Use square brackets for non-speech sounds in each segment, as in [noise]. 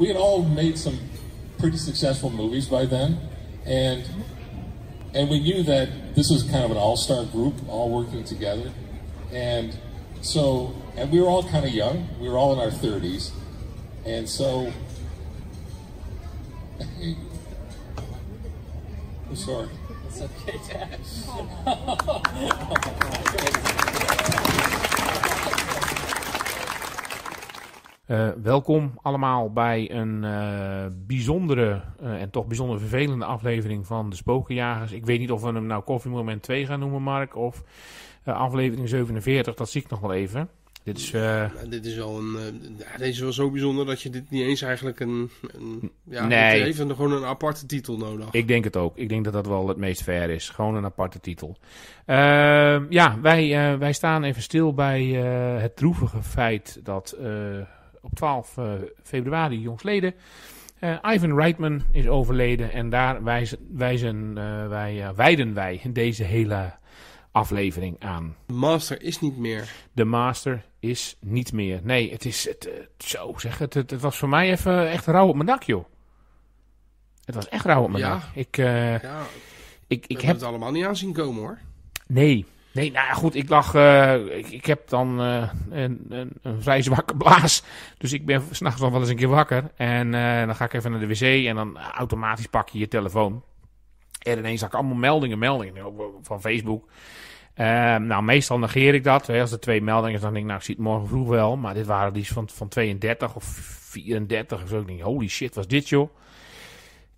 we had all made some pretty successful movies by then, and and we knew that this was kind of an all-star group, all working together, and so and we were all kind of young. We were all in our thirties, and so. I'm [laughs] sorry. It's okay, Dad. [laughs] [laughs] Eh, welkom allemaal bij een eh, bijzondere eh, en toch bijzonder vervelende aflevering van de Spokenjagers. Ik weet niet of we hem nou Coffee Moment 2 gaan noemen, Mark, of aflevering 47, dat zie ik nog wel even. Dit is, ja, dit is wel een. Deze deze was zo bijzonder dat je dit niet eens eigenlijk een. een ja, nee. even gewoon een aparte titel nodig. Ik denk het ook. Ik denk dat dat wel het meest fair is. Gewoon een aparte titel. Ehm, ja, wij, wij staan even stil bij het droevige feit dat op 12 eh, februari jongsleden. Eh, Ivan Reitman is overleden en daar wijzen, wijzen eh, wij, wijden wij deze hele aflevering aan. De master is niet meer. De master is niet meer. Nee, het is het, zo zeg. Het, het, was voor mij even echt rauw op mijn dak, joh. Het was echt rauw op mijn dak. Ik, ik, ik heb het allemaal niet aanzien zien komen, hoor. Nee, Nee, nou goed, ik lag. Eh, ik, heb dan eh, een, een, een, vrij zwakke blaas. Dus ik ben s'nachts nog wel eens een keer wakker. En eh, dan ga ik even naar de wc en dan automatisch pak je je telefoon. En ineens zag ik allemaal meldingen, meldingen van Facebook. Ehm, nou, meestal negeer ik dat. Als er twee meldingen zijn, dan denk ik, nou, ik zie het morgen vroeg wel. Maar dit waren die van, van 32 of 34 of zo. Ik denk, holy shit, was dit joh.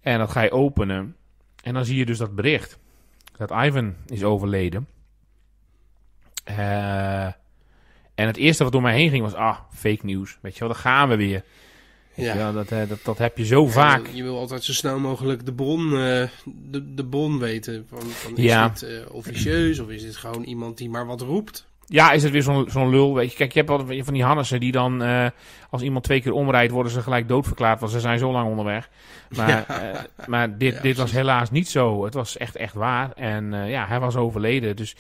En dat ga je openen. En dan zie je dus dat bericht. Dat Ivan is overleden. Eh, en het eerste wat door mij heen ging was, ah, fake nieuws. Weet je wel, daar gaan we weer. Ja. dat, eh, dat, dat heb je zo vaak. Je wil altijd zo snel mogelijk de bron, eh, de, de bron weten. Van, van is ja. dit officieus of is dit gewoon iemand die maar wat roept? ja, is het weer zo'n lul. Weet je, kijk, je hebt wel van die Hannessen die dan, eh, als iemand twee keer omrijdt, worden ze gelijk doodverklaard, want ze zijn zo lang onderweg. Maar, eh, maar dit, dit was helaas niet zo. Het was echt, echt waar. En eh, ja, hij was overleden. Dus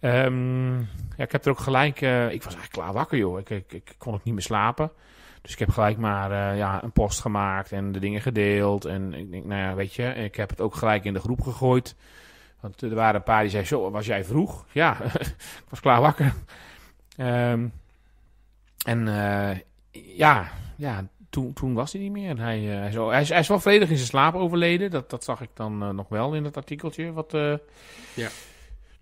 ehm, ja, ik heb er ook gelijk, ik was eigenlijk klaar wakker, joh. Ik, ik, ik, kon ook niet meer slapen. Dus ik heb gelijk maar ja, een post gemaakt en de dingen gedeeld. En ik denk, nou ja, weet je, ik heb het ook gelijk in de groep gegooid. Want er waren een paar die zei: zo, was jij vroeg? Ja, [laughs] ik was klaar wakker. Ehm, en eh, ja, ja toen, toen was hij niet meer. Hij, eh, hij, is, hij, hij, wel vredig in zijn slaap overleden. Dat, dat zag ik dan eh, nog wel in het artikeltje wat ja.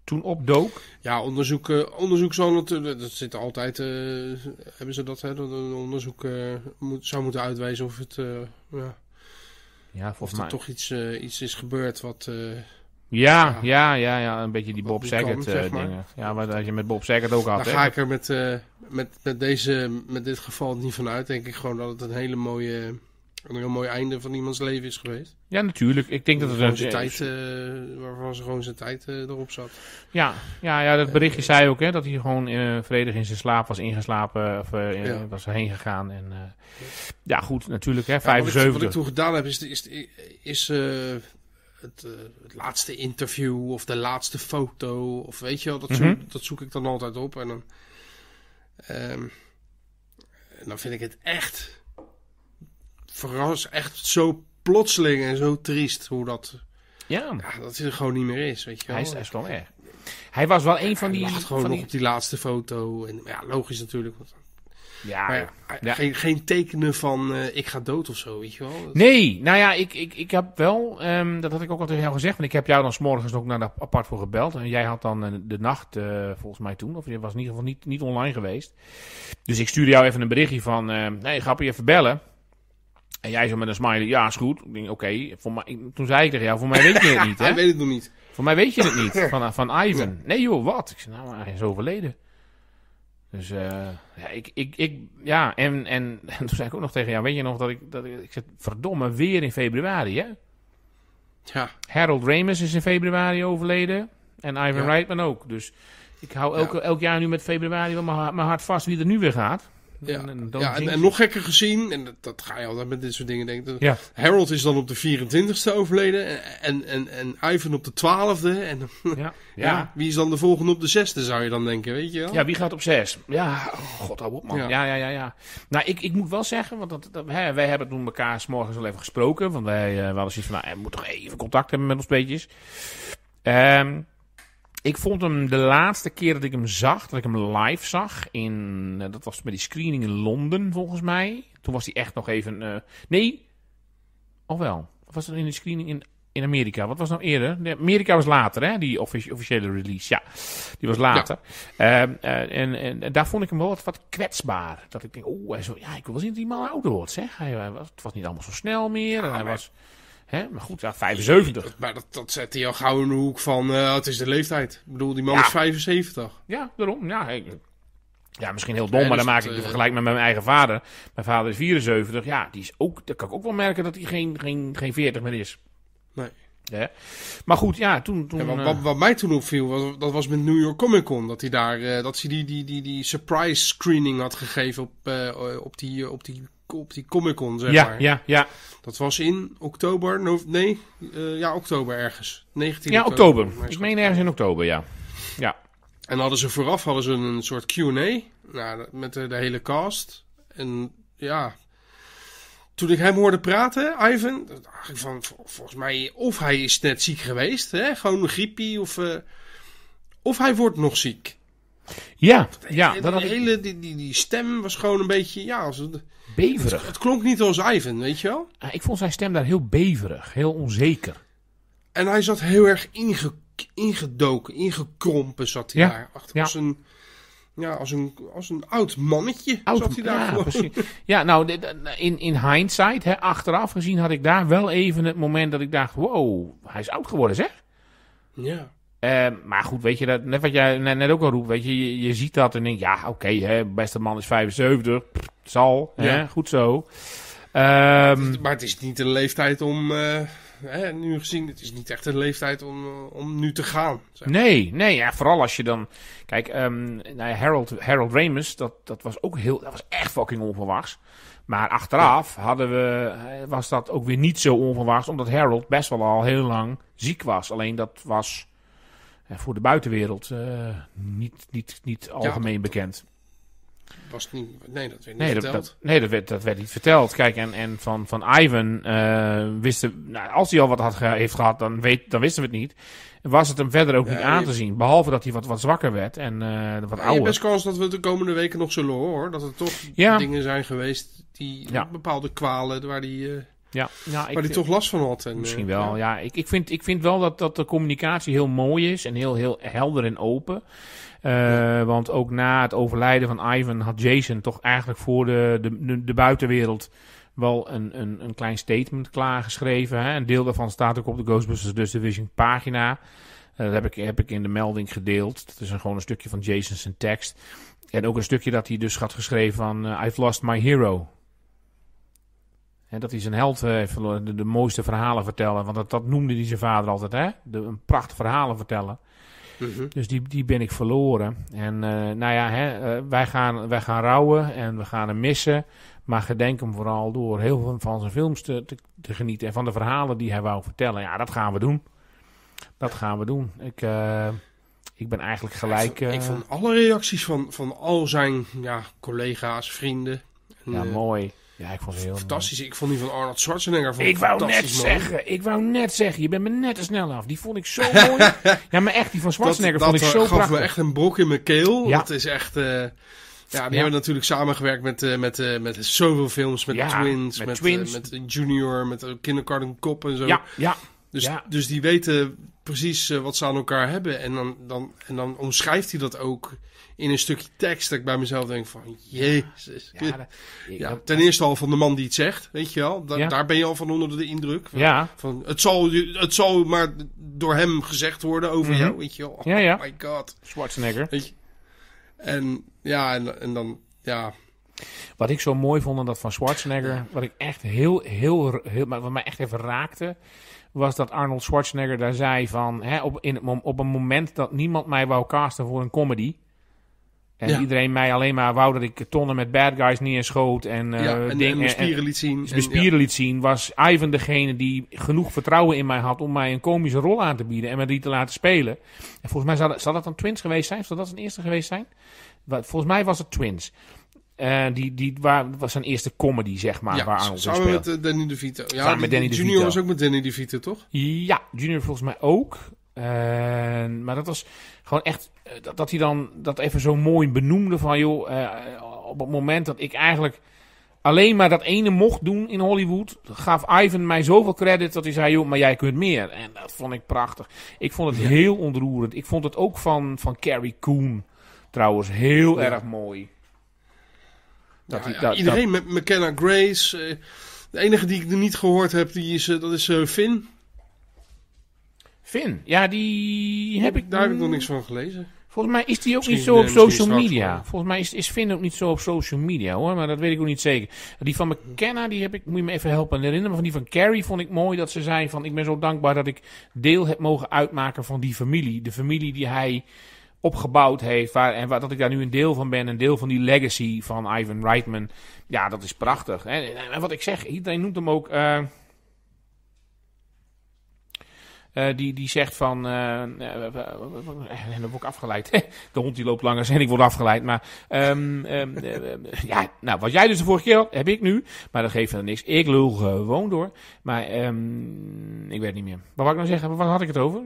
toen opdook. Ja, onderzoek, onderzoek zal natuurlijk... Dat zit altijd... hebben ze dat, een onderzoek moet, zou moeten uitwijzen of het... ja. ja, of er mij... toch iets, iets is gebeurd wat... Ja, ja, ja, ja, een beetje die Bob die eh, dingen. Ja, maar dat je met Bob Saget ook had. Daar ga ik er met, eh, met, met, deze, met dit geval niet van uit. Denk ik gewoon dat het een hele mooie... Een heel mooi einde van iemands leven is geweest. Ja, natuurlijk. Ik denk dat het een tijd. Eh, waarvan ze gewoon zijn tijd erop zat. Ja, ja, ja dat berichtje zei ook hè, dat hij gewoon vredig in zijn slaap was ingeslapen. Of was heen gegaan. En, ja, goed, natuurlijk. Hè, 75. Wat ik, toen gedaan heb, is, is, is het, eh, het, laatste interview of de laatste foto. Of weet je wel, dat, mhm. zoek, dat zoek ik dan altijd op. En dan, ehm, dan vind ik het echt verras, echt zo plotseling en zo triest hoe dat. Ja. dat hij er gewoon niet meer is, weet je wel. Hij is, hij is wel erg. Hij was wel een van die... Hij lag gewoon van nog op die laatste foto. En, ja, logisch natuurlijk. Want ja, Geen, geen, tekenen van eh, ik ga dood of zo, weet je wel. Nee, nou ja, ik, ik, ik heb wel, ehm, dat had ik ook al tegen jou gezegd, want ik heb jou dan s'morgens ook naar apart voor gebeld. En jij had dan eh, de nacht, eh, volgens mij toen, of je was in ieder geval niet, niet online geweest. Dus ik stuurde jou even een berichtje van, ehm, nee, grappig, even bellen. En jij zo met een smiley, ja, is goed. Ik denk, oké, voor mij, toen zei ik tegen jou, voor mij weet je het [laughs] niet, hè? Hij weet het nog niet. Voor mij weet je het niet, [laughs] van, van Ivan. Nee joh, wat? Ik zei, nou, hij is overleden. Dus eh, ja, ik, ik, ik, ja en, en, [laughs] toen zei ik ook nog tegen jou, weet je nog dat ik, dat ik, ik zeg, verdomme, weer in februari, hè? Ja. Harold Ramis is in februari overleden en Ivan ja. Reitman ook. Dus ik hou elke, elk jaar nu met februari wel mijn hart vast wie er nu weer gaat. Ja, en, nog gekker gezien, en dat, dat, ga je altijd met dit soort dingen denken. Ja. Harold is dan op de 24ste overleden en, en, en Ivan op de 12e. En, [laughs] ja. ja. wie is dan de volgende op de 6e, zou je dan denken, weet je wel? Ja, wie gaat op 6? Ja, oh, god, hou op man. Ja, ja, ja. ja, Nou, ik, ik moet wel zeggen, want dat, dat hè, wij hebben toen elkaar s morgens al even gesproken. Want wij uh, hadden zoiets van, nou, we moeten toch even contact hebben met ons beetjes. Ehm... Ik vond hem de laatste keer dat ik hem zag, dat ik hem live zag, in, eh, dat was met die screening in Londen volgens mij. Toen was hij echt nog even, uh, nee, ofwel, oh, was dat in de screening in, in Amerika? Wat was nou eerder? Amerika was later, hè, die officiële release, ja, die was later. Ehm, eh, en, en, daar vond ik hem wel wat, kwetsbaar. Dat ik denk, oeh, ja, ik wil wel zien dat die man ouder wordt, zeg. Hij, was, het was niet allemaal zo snel meer, en hij was... Hè? Maar goed, ja, 75. Maar dat, dat zette al gauw in de hoek van, uh, het is de leeftijd. Ik bedoel, die man is 75. Ja, daarom. Ja, ja, misschien heel dom, maar dus dan maak ik de eh, vergelijking met mijn eigen vader. Mijn vader is 74. Ja, die is ook, dat kan ik ook wel merken dat hij geen, geen, geen 40 meer is. Nee. Ja. Maar goed, ja, toen... toen eh, wat, wat, mij toen opviel, was, dat was met New York Comic Con. Dat hij daar, dat hij die, die, die, die surprise screening had gegeven op, op, die, op die op die Comic Con, zeg maar. Ja, ja. Dat was in oktober, no, nee, eh, ja, oktober ergens. 19 ja, oktober. oktober. Ik meen ergens in oktober, ja. ja. En hadden ze vooraf hadden ze een soort Q&A nou, met de, hele cast. En ja, toen ik hem hoorde praten, Ivan, dacht ik van, volgens mij, of hij is net ziek geweest, hè? gewoon een griepie, of, eh, of hij wordt nog ziek. Ja, ja. Die, dat hele, die, die, die stem was gewoon een beetje, ja, als het, beverig. Het, klonk niet als Ivan, weet je wel? Ah, ik vond zijn stem daar heel beverig, heel onzeker. En hij zat heel erg ingedoken, ingekrompen zat hij daar. Achter, ja. als een, ja, als een, als een oud mannetje oud, zat hij daar ja, Ja, nou, eh, in, in hindsight, hè, achteraf gezien had ik daar wel even het moment dat ik dacht... Wow, hij is oud geworden, zeg. Ja. Ehm, maar goed, weet je, dat, net wat jij net, ook al roept, weet je, je, ziet dat en denk ja, oké, beste man is 75, zal, ja. goed zo. Ehm, maar, het is, niet de leeftijd om, eh, hè, nu gezien, het is niet echt de leeftijd om, eh, om nu te gaan. Zeg. Nee, nee, ja, vooral als je dan, kijk, um, nou, Harold, Harold dat, dat was ook heel, dat was echt fucking onverwachts. Maar achteraf hadden we, eh, was dat ook weer niet zo onverwachts, omdat Harold best wel al heel lang ziek was. Alleen dat was eh, voor de buitenwereld eh, niet, niet, niet algemeen bekend. Was niet, nee, dat werd niet nee, verteld. Dat, nee, dat werd, dat werd niet verteld. Kijk, en, en van, van Ivan eh, wisten... Nou, als hij al wat had, heeft gehad, dan, weet, dan wisten we het niet was het hem verder ook niet aan te zien. Behalve dat hij wat, wat zwakker werd en uh, wat ouder. Je best kans dat we de komende weken nog zullen horen. Dat er toch dingen zijn geweest die bepaalde kwalen waar die... Ja, ja, ik, waar toch last van had. En, misschien eh, wel, ja. ik, ik, vind, ik vind wel dat, dat de communicatie heel mooi is en heel, heel helder en open. Eh, want ook na het overlijden van Ivan had Jason toch eigenlijk voor de, de, de buitenwereld wel een, een, een klein statement klaargeschreven. Hè? Een deel daarvan staat ook op de Ghostbusters Dus Division pagina. Uh, dat heb ik, heb ik in de melding gedeeld. Dat is gewoon een stukje van Jason's tekst. En ook een stukje dat hij dus had geschreven van... I've lost my hero dat hij zijn held eh, heeft de, mooiste verhalen vertellen. Want dat, dat noemde hij zijn vader altijd, hè? De, een pracht verhalen vertellen. Mhm. Dus die, die ben ik verloren. En eh, nou ja, hè, eh, wij, gaan, wij gaan rouwen en we gaan hem missen. Maar gedenk hem vooral door heel veel van zijn films te, te, genieten. En van de verhalen die hij wou vertellen. Ja, dat gaan we doen. Dat gaan we doen. Ik, ik ben eigenlijk gelijk... Ik vond, alle reacties van, van al zijn ja, collega's, vrienden... ja, mooi. Ja, ik vond het heel fantastisch. Ik vond die van Arnold Schwarzenegger vond ik, ik wou net zeggen, ik wou net zeggen, je bent me net te snel af. Die vond ik zo [laughs] mooi. ja, maar echt, die van Schwarzenegger dat, vond ik zo prachtig. Eh, dat gaf me echt een brok in mijn keel. Ja. Dat is echt... Eh, ja, die hebben natuurlijk samengewerkt met, eh, met, met zoveel films. Met ja, Twins, met, met, twins. met Junior, met Kindergarten Kop en zo. Ja, ja. Dus, dus die weten precies eh, wat ze aan elkaar hebben. En dan, dan, en dan omschrijft hij dat ook in een stukje tekst. Dat ik bij mezelf denk van, jezus. Ja, [laughs] ten eerste al van de man die het zegt, weet je wel. Daar ben je al van onder de indruk. Van, ja. van, het, zal, het zal maar door hem gezegd worden over mhm. jou, weet je wel. Oh ja, ja. Oh my god. Schwarzenegger. Weet je? En ja, en, en dan, ja... Wat ik zo mooi vond aan dat van Schwarzenegger, wat ik echt heel, heel, heel, wat mij echt even raakte, was dat Arnold Schwarzenegger daar zei van... Hè, op, in op een moment dat niemand mij wou casten voor een comedy... En iedereen mij alleen maar wou dat ik tonnen met bad guys neerschoot. En, uh, dingen, en spieren liet zien. En, spieren liet zien. Was Ivan degene die genoeg vertrouwen in mij had om mij een komische rol aan te bieden. En me die te laten spelen. En volgens mij zou dat, zou dat dan Twins geweest zijn? Zou dat een eerste geweest zijn? Volgens mij was het Twins. Uh, die, die was zijn eerste comedy, zeg maar. waar Arnold samen met eh, Danny DeVito. Ja, samen met Danny DeVito. Junior was ook met Danny DeVito, toch? Ja, Junior volgens mij ook. maar dat was gewoon echt... Eh, dat, dat, hij dan dat even zo mooi benoemde van... joh, op het moment dat ik eigenlijk alleen maar dat ene mocht doen in Hollywood... gaf Ivan mij zoveel credit dat hij zei... joh, maar jij kunt meer. En dat vond ik prachtig. Ik vond het heel ontroerend. Ik vond het ook van, van Carrie Coon trouwens heel erg mooi. Nou ja, iedereen met McKenna Grace. Eh, de enige die ik er niet gehoord heb, die is, eh, dat is eh, Finn. Finn, ja, die heb ik... Daar heb ik nog mm, niks van gelezen. Volgens mij is die ook niet zo op social media. Volgens mij is, is Finn ook niet zo op social media hoor. Maar dat weet ik ook niet zeker. Die van McKenna, die heb ik, moet je me even helpen herinneren. Maar van die van Carrie vond ik mooi dat ze zei van... Ik ben zo dankbaar dat ik deel heb mogen uitmaken van die familie. De familie die hij opgebouwd heeft. Waar, en waar, dat ik daar nu een deel van ben. Een deel van die legacy van Ivan Reitman. Ja, dat is prachtig. En, wat ik zeg, iedereen noemt hem ook. Eh, eh, die, die zegt van. Eh, en dan word ik afgeleid. [laughs] de hond die loopt langer, en ik word afgeleid. Maar. Ehm, ehm, ja, nou, wat jij dus de vorige keer had, heb ik nu. Maar dat geeft dan niks. Ik lul gewoon door. Maar. Ehm, ik weet niet meer. Maar wat ik nou zeggen, waar had ik het over?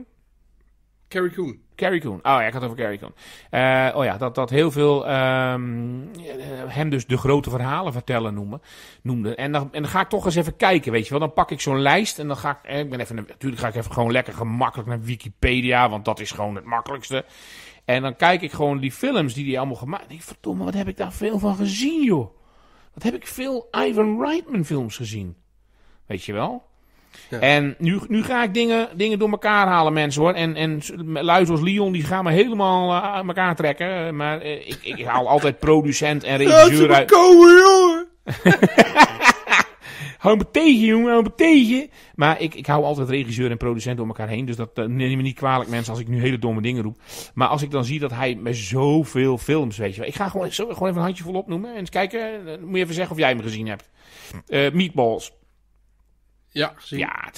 Carrie Coon. Carrie Coon. Oh ja, ik had het over Carrie Coon. Eh, oh ja, dat, dat heel veel ehm, eh, hem dus de grote verhalen vertellen noemen, noemde. En dan, en dan ga ik toch eens even kijken, weet je wel. Dan pak ik zo'n lijst en dan ga ik... Eh, ik ben even, natuurlijk ga ik even gewoon lekker gemakkelijk naar Wikipedia, want dat is gewoon het makkelijkste. En dan kijk ik gewoon die films die hij allemaal gemaakt heeft. Verdomme, wat heb ik daar veel van gezien, joh. Wat heb ik veel Ivan Reitman films gezien. Weet je wel? En nu, nu ga ik dingen, dingen door elkaar halen, mensen hoor. En, en lui zoals Leon, die gaan me helemaal aan eh, elkaar trekken. Eh, maar eh, ik, ik haal altijd [laughs] producent en regisseur uit. Komen, jongen! [laughs] hou me tegen, jongen, hou me tegen. Maar ik, ik hou altijd regisseur en producent door elkaar heen. Dus dat uh, neem me niet kwalijk, mensen, als ik nu hele domme dingen roep. Maar als ik dan zie dat hij met zoveel films, weet je wel. Ik ga gewoon, zo, gewoon even een handjevol opnoemen. En eens kijken, dan moet je even zeggen of jij hem gezien hebt. Meatballs. Ja, gezien. Ja,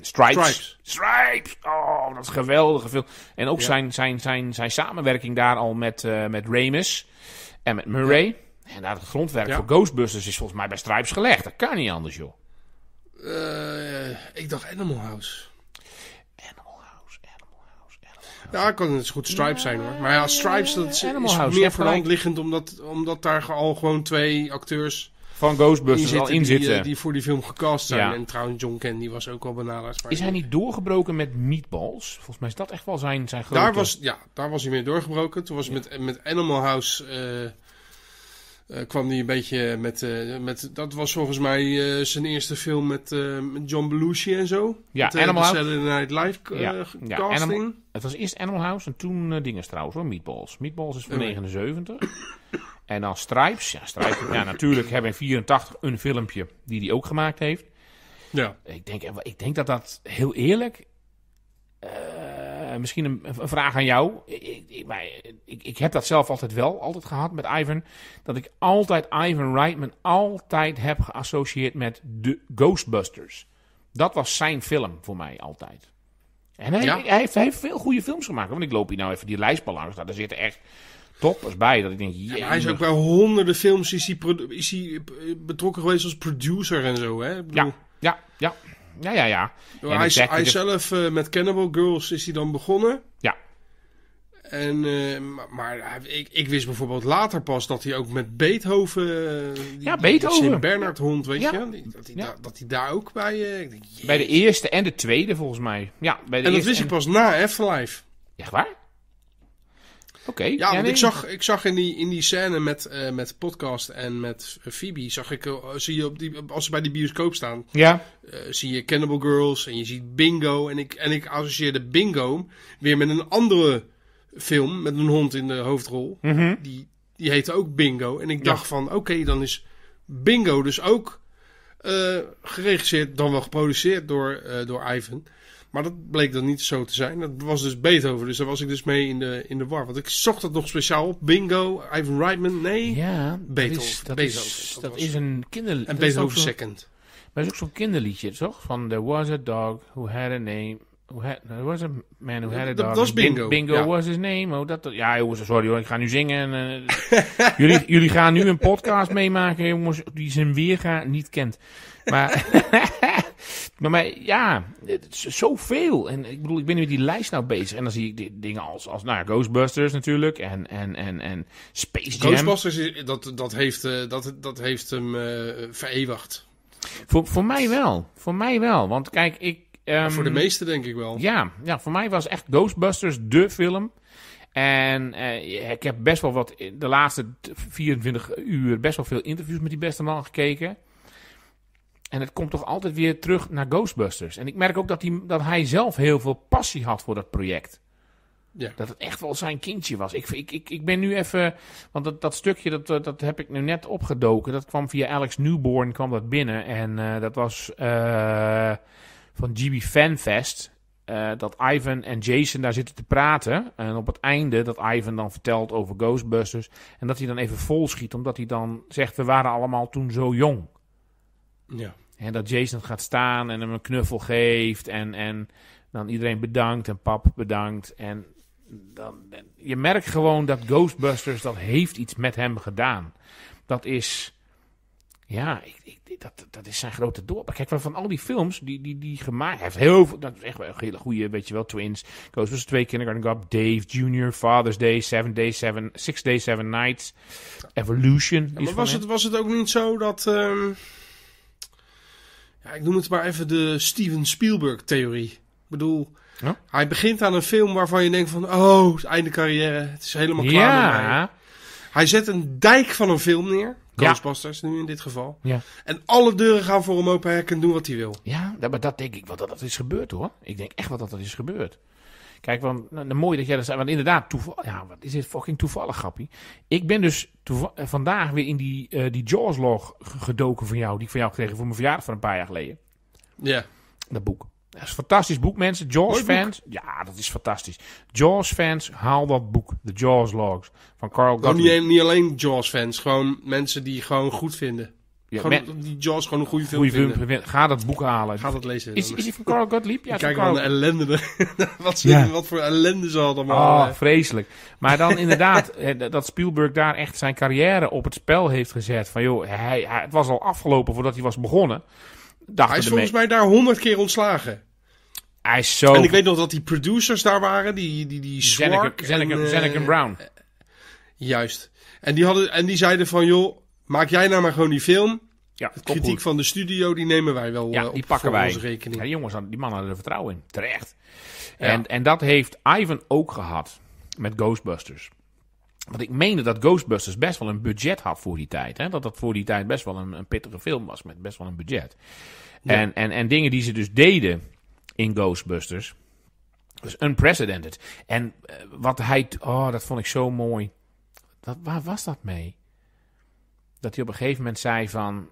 Stripes. Stripes. Stripes. Oh, dat is geweldige En ook zijn, zijn, zijn, zijn samenwerking daar al met, uh, met en met Murray. En daar het grondwerk voor Ghostbusters is volgens mij bij Stripes gelegd. Dat kan niet anders, joh. Eh, ik dacht Animal House. Animal House, Animal House, Animal House. Ja, kan het goed Stripes zijn hoor. Maar ja, Stripes dat is, is meer voor liggend omdat, omdat daar al gewoon twee acteurs van Ghostbusters al in zitten. Eh, die, voor die film gecast zijn. En trouwens, John Candy was ook al benaderd. Is hij niet doorgebroken met Meatballs? Volgens mij is dat echt wel zijn, zijn grote... Daar was, ja, daar was hij mee doorgebroken. Toen was ja. met, met Animal House... Eh, eh, kwam hij een beetje met, met... Dat was volgens mij zijn eerste film met, met, John Belushi en zo. Ja, met, Animal House. Saturday Night Live ja. ja het was eerst Animal House en toen dingen trouwens hoor, Meatballs. Meatballs is van 79. En dan Stripes. Ja, Stripes. ja, natuurlijk hebben we in 84 een filmpje die hij ook gemaakt heeft. Ja. Ik denk, eh, ik denk dat dat heel eerlijk. Eh, misschien een, vraag aan jou. Ik, ik, maar eh, ik, ik, heb dat zelf altijd wel altijd gehad met Ivan. Dat ik altijd Ivan Reitman altijd heb geassocieerd met de Ghostbusters. Dat was zijn film voor mij altijd. En hij, hij, heeft, veel goede films gemaakt. Want ik loop hier nou even die lijst langs. Nou, daar zitten echt toppers bij. Dat ik denk, ja, hij is ook bij honderden films is hij, is eh, betrokken geweest als producer en zo. Hè? bedoel... Ja, ja, ja. Ja, ja, hij, zelf eh, met Cannibal Girls is hij dan begonnen. Ja. En, eh, maar ik, wist bijvoorbeeld later pas dat hij ook met Beethoven... Die, ja, Beethoven. Bernard hond, weet je. dat, hij dat hij daar ook bij... bij de eerste en de tweede volgens mij. Ja, bij de en dat wist ik pas na Afterlife. Echt waar? Ja, want ik, zag, ik zag in die, in die scène met, eh, met podcast en met eh, Phoebe, zag ik, eh, zie je op die, als ze bij die bioscoop staan, ja. zie je Cannibal Girls en je ziet Bingo. En ik, en ik associeerde Bingo weer met een andere film, met een hond in de hoofdrol. Mhm. die, die heette ook Bingo. En ik dacht van, oké, dan is Bingo dus ook geregisseerd, dan wel geproduceerd door, door Ivan. Maar dat bleek dan niet zo te zijn. Dat was dus Beethoven. Dus daar was ik dus mee in de, in de war. Want ik zocht dat nog speciaal op. Bingo, Ivan Reitman. Nee, ja, Beethoven. Dat is, dat Beethoven. Is, dat, is een kinderliedje. En Beethoven second. Maar is ook zo'n kinderliedje, toch? Van There was a dog who had a name. Who had, there was a man who had a dog. Dat was Bingo. Bingo was his name. Oh, dat, ja, jongens, sorry hoor. Ik ga nu zingen. En, eh, [laughs] jullie, jullie gaan nu een podcast meemaken, jongens, die zijn weerga niet kent. Maar... [laughs] Maar, maar ja, zoveel. En ik bedoel, ik ben nu met die lijst nou bezig. En dan zie ik dingen als, als nou, Ghostbusters natuurlijk. En, en, en, en Space Jam. Ghostbusters, dat, dat, heeft, eh, dat, dat heeft hem uh, vereeuwigd. Voor, voor mij wel. Voor mij wel. Want kijk, ik... Ehm, voor de meesten denk ik wel. Ja, ja, voor mij was echt Ghostbusters de film. En eh, ik heb best wel wat, de laatste 24 uur, best wel veel interviews met die beste man gekeken. En het komt toch altijd weer terug naar Ghostbusters. En ik merk ook dat hij, dat hij zelf heel veel passie had voor dat project. Ja. Dat het echt wel zijn kindje was. Ik, ik, ik, ben nu even. Want dat, dat stukje, dat, eh, dat heb ik nu net opgedoken. Dat kwam via Alex Newborn kwam dat binnen. En eh, dat was eh, van GB Fanfest. dat Ivan en Jason daar zitten te praten. En op het einde dat Ivan dan vertelt over Ghostbusters. En dat hij dan even volschiet omdat hij dan zegt: We waren allemaal toen zo jong. Ja. En dat Jason gaat staan en hem een knuffel geeft. En, en dan iedereen bedankt en pap bedankt. En dan, je merkt gewoon dat Ghostbusters, dat heeft iets met hem gedaan. Dat is, ja, ik, ik, dat, dat is zijn grote doorbraak. Kijk, van al die films die, die, die gemaakt hij heeft, heel veel, dat is echt wel een hele goede, weet je wel, Twins, Ghostbusters 2, Kindergarten op Dave Jr., Father's Day, Seven Days, Seven, Six Days, Seven Nights, Evolution. maar was het, was het ook niet zo dat... Ehm, ik noem het maar even de Steven Spielberg-theorie. Ik bedoel, ja? hij begint aan een film waarvan je denkt van... Oh, het einde carrière, het is helemaal klaar ja. Hij zet een dijk van een film neer. Ghostbusters nu in dit geval. Ja. En alle deuren gaan voor hem open. Hij kan doen wat hij wil. Ja, maar dat denk ik wat dat, dat is gebeurd hoor. Ik denk echt wat dat, dat is gebeurd. Kijk, want nou, mooi dat jij dat zei. Want inderdaad, toeval. Ja, wat is dit fucking toevallig, grappie. Ik ben dus eh, vandaag weer in die, eh, die Jaws-log gedoken van jou. Die ik van jou gekregen voor mijn verjaardag van een paar jaar geleden. Ja. Dat boek. Dat is een fantastisch boek, mensen. Jaws-fans. Ja, dat is fantastisch. Jaws-fans, haal dat boek. De Jaws-logs van Carl Gottlieb. Niet, niet alleen Jaws-fans. Gewoon mensen die gewoon goed vinden die Jaws gewoon een goede film ga dat boek halen. Ga dat lezen. Is, is die van Carl Gottlieb? Ja, Kijk wel de ellende. [laughs] wat, wat voor ellende ze hadden. Maar, ah, vreselijk. Maar dan inderdaad, [laughs] dat Spielberg daar echt zijn carrière op het spel heeft gezet. Van joh, het was al afgelopen voordat hij was begonnen. Hij is volgens mij daar honderd keer ontslagen. Hij is zo... En ik weet nog dat die producers daar waren. Die, die, die en, eh, Brown. Eh, juist. En die, hadden, en die zeiden van joh maak jij nou maar gewoon die film. Ja, kritiek van de studio, die nemen wij wel eh, op die pakken wij. onze rekening. Ja, die jongens, die mannen hadden er vertrouwen in. Terecht. En, en dat heeft Ivan ook gehad met Ghostbusters. Want ik meende dat Ghostbusters best wel een budget had voor die tijd. Hè? Dat dat voor die tijd best wel een, een pittige film was met best wel een budget. En, en, en dingen die ze dus deden in Ghostbusters. Dus unprecedented. En eh, wat hij. Oh, dat vond ik zo mooi. waar was dat mee? dat hij op een gegeven moment zei van...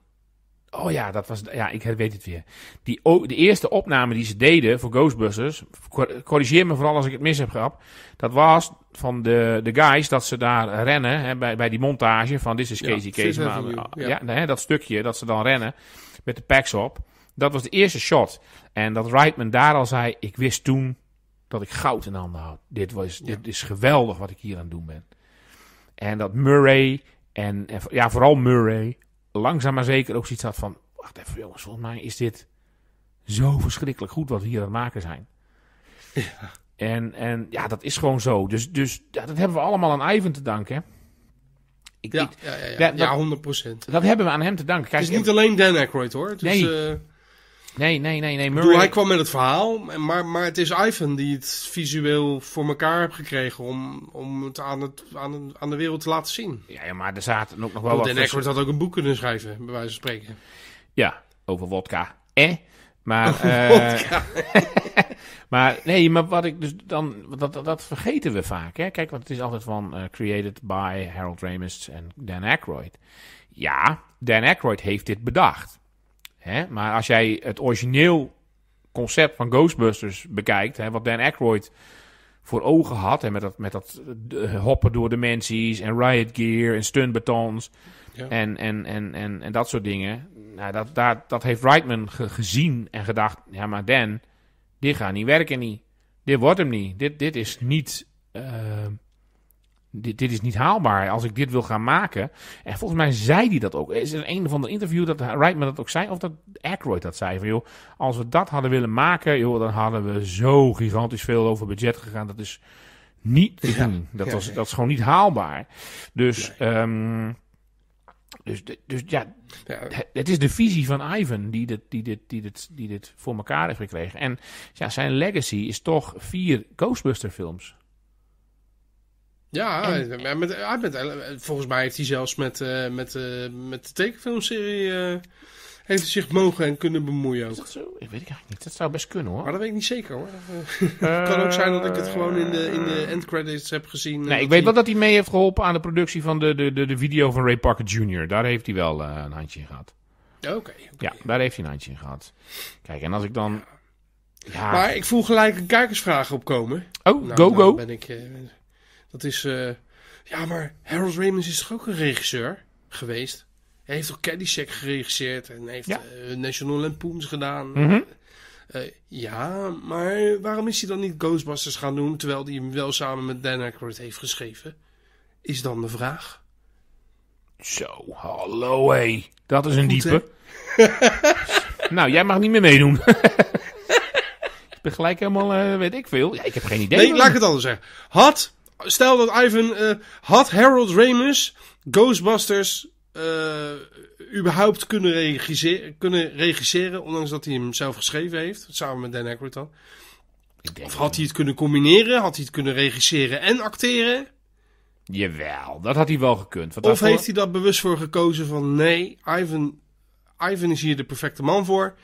Oh ja, dat was, ja, ik weet het weer. Die, de eerste opname die ze deden voor Ghostbusters, corrigeer me vooral als ik het mis heb gehad. Dat was van de, de guys dat ze daar rennen hè, bij, bij die montage van This is Casey ja, Casey. Ah, ja, dat stukje dat ze dan rennen met de packs op. Dat was de eerste shot. En dat Reitman daar al zei, ik wist toen dat ik goud in handen had. Dit, was, dit is geweldig wat ik hier aan het doen ben. En dat Murray en, ja, vooral Murray. Langzaam maar zeker ook zoiets had van... Wacht even jongens, volgens mij is dit zo verschrikkelijk goed wat we hier aan het maken zijn. Ja. En, en ja, dat is gewoon zo. Dus, dus ja, dat hebben we allemaal aan Ivan te danken. Ik, ja, ja, ja, ja, dat, 100%. Dat hebben we aan hem te danken. Kijk, het is niet alleen Dan Aykroyd hoor. nee. Eh, Nee, nee, nee. nee. Murray... Bedoel, hij kwam met het verhaal, maar, maar het is Ivan die het visueel voor elkaar heeft gekregen om, om het, aan, het aan, aan de wereld te laten zien. Ja, ja maar er zaten ook nog wel Want wat... Dan Aykroyd had ook een boek kunnen schrijven, bij wijze van spreken. Ja, over wodka. Eh? Maar, uh, [laughs] maar nee, maar wat ik dus dan, dat, dat vergeten we vaak. Hè? Kijk, want het is altijd van eh, created by Harold Ramis en Dan Aykroyd. Ja, Dan Aykroyd heeft dit bedacht. Hè? Maar als jij het origineel concept van Ghostbusters bekijkt, hè, wat Dan Aykroyd voor ogen had, hè, met dat, met dat eh, hoppen door dimensies en riot gear en stuntbetons ja. en, en, en, en, en dat soort dingen. Nou, dat, dat, dat heeft Reitman gezien en gedacht, ja maar Dan, dit gaat niet werken niet. Dit wordt hem niet. Dit, dit is niet... Eh, dit, dit, is niet haalbaar als ik dit wil gaan maken. En volgens mij zei hij dat ook. Is er een van de interview dat me dat ook zei? Of dat Aykroyd dat zei? Van joh, als we dat hadden willen maken, joh, dan hadden we zo gigantisch veel over budget gegaan. Dat is niet te doen. Dat, was, dat is gewoon niet haalbaar. Dus, ehm, dus, dus ja, het, is de visie van Ivan die dit, die, dit, die, dit, die dit voor elkaar heeft gekregen. En ja, zijn legacy is toch vier Ghostbuster films. Ja, met, volgens mij heeft hij zelfs met, eh, met, eh, met de tekenfilmserie eh, heeft hij zich mogen en kunnen bemoeien ook. Is dat zo? Ik weet eigenlijk niet. Dat zou best kunnen hoor. Maar dat weet ik niet zeker hoor. [laughs] het kan ook zijn dat ik het gewoon in de, in de endcredits heb gezien. Nee, ik weet wel dat hij mee heeft geholpen aan de productie van de, de, de, de video van Ray Parker Jr. Daar heeft hij wel een handje in gehad. Oké. Ja, daar heeft hij een handje in gehad. Kijk, en als ik dan... Ja. Maar ik voel gelijk een kijkersvraag opkomen. Oh, nou, go, nou go. Ben ik, dat is, eh, ja, maar Harold Ramis is toch ook een regisseur geweest? Hij heeft ook Caddyshack geregisseerd en heeft eh, National Lampoons gedaan. Mhm. Eh, ja, maar waarom is hij dan niet Ghostbusters gaan doen... terwijl hij hem wel samen met Dan Aykroyd heeft geschreven? Is dan de vraag. Zo, hallo hé. Hey. Dat is een diepe. [laughs] nou, jij mag niet meer meedoen. [laughs] ik ben gelijk helemaal, weet ik veel. Ja, ik heb geen idee. Nee, laat ik het anders zeggen. Had stel dat Ivan eh, had Harold Ramis Ghostbusters uh, überhaupt kunnen, regisseren, kunnen regisseren, ondanks dat hij hem zelf geschreven heeft, samen met Dan Aykroyd dan. Of had hij het kunnen combineren? Had hij het kunnen regisseren en acteren? Jawel, dat had hij wel gekund. Wat of heeft hij dat bewust voor gekozen van nee, Ivan, Ivan is hier de perfecte man voor.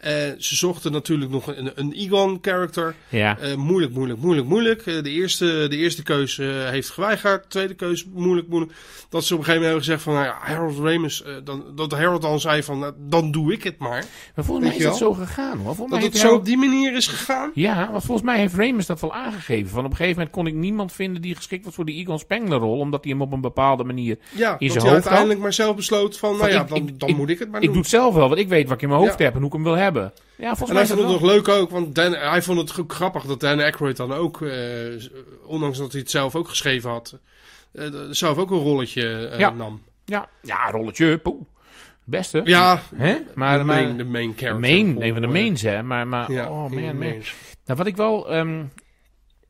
Eh, ze zochten natuurlijk nog een, een Egon-character. Ja. Eh, moeilijk, moeilijk, moeilijk, moeilijk. Eh, de, eerste, de eerste keuze heeft geweigerd. Tweede keuze, moeilijk, moeilijk. Dat ze op een gegeven moment hebben gezegd van... Nou ja, Harold Ramis, dan, dat Harold dan zei van... Nou, dan doe ik het maar. Maar volgens mij is dat zo gegaan hoor. Volgens dat het zo op die manier is gegaan? Ja, want volgens mij heeft Ramis dat wel aangegeven. Van op een gegeven moment kon ik niemand vinden die geschikt was voor die Egon Spengler-rol. Omdat hij hem op een bepaalde manier ja, in zijn hoofd had. dat uiteindelijk maar zelf besloot van... Nou ja, dan, dan moet ik het maar doen. Ik doe het zelf wel, want ik weet wat ik in mijn hoofd heb en hoe ik hem wil hebben. Ja, volgens en mij hij vond het nog leuk ook, want Dan, hij vond het ook grappig dat Dan Aykroyd dan ook, eh, ondanks dat hij het zelf ook geschreven had, eh, zelf ook een rolletje eh, nam. Ja, ja rolletje, poe. Beste. Ja, Hè? Maar, de, main, de main character. een van de mains, hè. Maar, maar ja, oh man, man. Nou, wat ik wel... Ehm,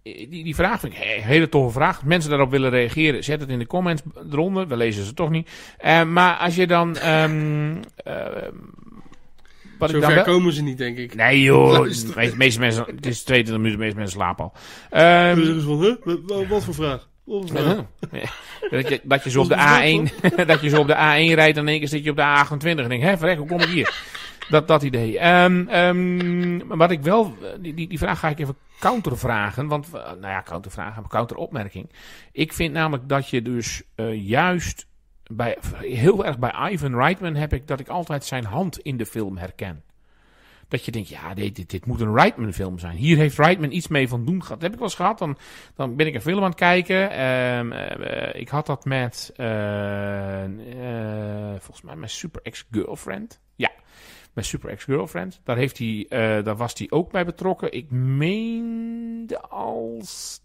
die, die vraag vind ik een hele toffe vraag. Mensen daarop willen reageren, zet het in de comments eronder. We lezen ze toch niet. Eh, maar als je dan... Ehm, [laughs] ehm, wat daar komen ze niet, denk ik. Nee joh, [laughs] meeste, meeste mensen, het is 22 minuten, meeste mensen slapen al. Ehm, wat voor vraag? [laughs] dat, je, dat, je zo op de A1, [laughs] dat je zo op de A1 rijdt en in één keer zit je op de A28 en denk, hè, verrek, hoe kom ik hier? Dat, dat idee. Um, wat ik wel, die, die vraag ga ik even countervragen. Want, eh, nou ja, countervragen, counteropmerking. Ik vind namelijk dat je dus eh, juist bij, heel erg bij Ivan Reitman heb ik dat ik altijd zijn hand in de film herken. Dat je denkt, ja, dit, dit, moet een Reitman film zijn. Hier heeft Reitman iets mee van doen gehad. Dat heb ik wel eens gehad. Dan, dan ben ik een film aan het kijken. Ehm, eh, ik had dat met, eh, eh, volgens mij, mijn super ex-girlfriend. Ja, mijn super ex-girlfriend. Daar, heeft hij, daar was hij ook bij betrokken. Ik meende als